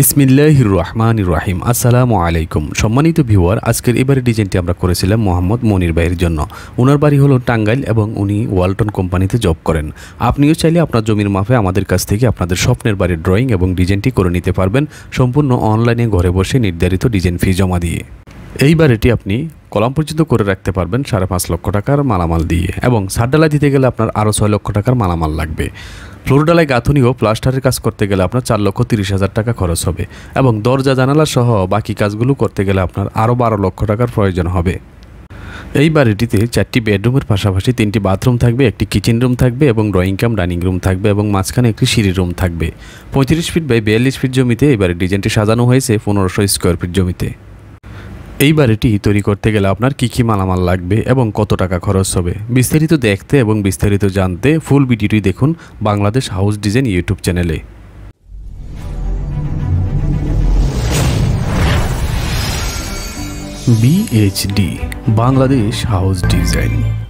বিসমিল্লাহ রহমান রাহিম আসসালামু আলাইকুম সম্মানিত ভিউয়ার আজকের এবারে ডিজাইনটি আমরা করেছিলাম মোহাম্মদ মনির ভাইয়ের জন্য ওনার বাড়ি হলো টাঙ্গাইল এবং উনি ওয়ালটন কোম্পানিতে জব করেন আপনিও চাইলে আপনার জমির মাফে আমাদের কাছ থেকে আপনাদের স্বপ্নের বাড়ির ড্রয়িং এবং ডিজাইনটি করে নিতে পারবেন সম্পূর্ণ অনলাইনে ঘরে বসে নির্ধারিত ডিজাইন ফি জমা দিয়ে এই বাড়িটি আপনি কলাম পর্যন্ত করে রাখতে পারবেন সাড়ে পাঁচ লক্ষ টাকার মালামাল দিয়ে এবং সাড্ডালা দিতে গেলে আপনার আরও ছয় লক্ষ টাকার মালামাল লাগবে ফ্লোরডালায় গাঁথনি ও প্লাস্টারের কাজ করতে গেলে আপনার চার লক্ষ তিরিশ হাজার টাকা খরচ হবে এবং দরজা জানালা সহ বাকি কাজগুলো করতে গেলে আপনার আরও বারো লক্ষ টাকার প্রয়োজন হবে এই বাড়িটিতে চারটি বেডরুমের পাশাপাশি তিনটি বাথরুম থাকবে একটি কিচেন রুম থাকবে এবং ড্রয়িং কাম ডাইনিং রুম থাকবে এবং মাঝখানে একটি সিঁড়ি রুম থাকবে পঁয়ত্রিশ ফিট বাই বিয়াল্লিশ ফিট জমিতে এবারে ডিজাইনটি সাজানো হয়েছে পনেরোশো স্কোয়ার ফিট জমিতে এই বাড়িটি তৈরি করতে গেলে আপনার কী কী মালামাল লাগবে এবং কত টাকা খরচ হবে বিস্তারিত দেখতে এবং বিস্তারিত জানতে ফুল ভিডিওটি দেখুন বাংলাদেশ হাউস ডিজাইন ইউটিউব চ্যানেলে বিএইচডি বাংলাদেশ হাউস ডিজাইন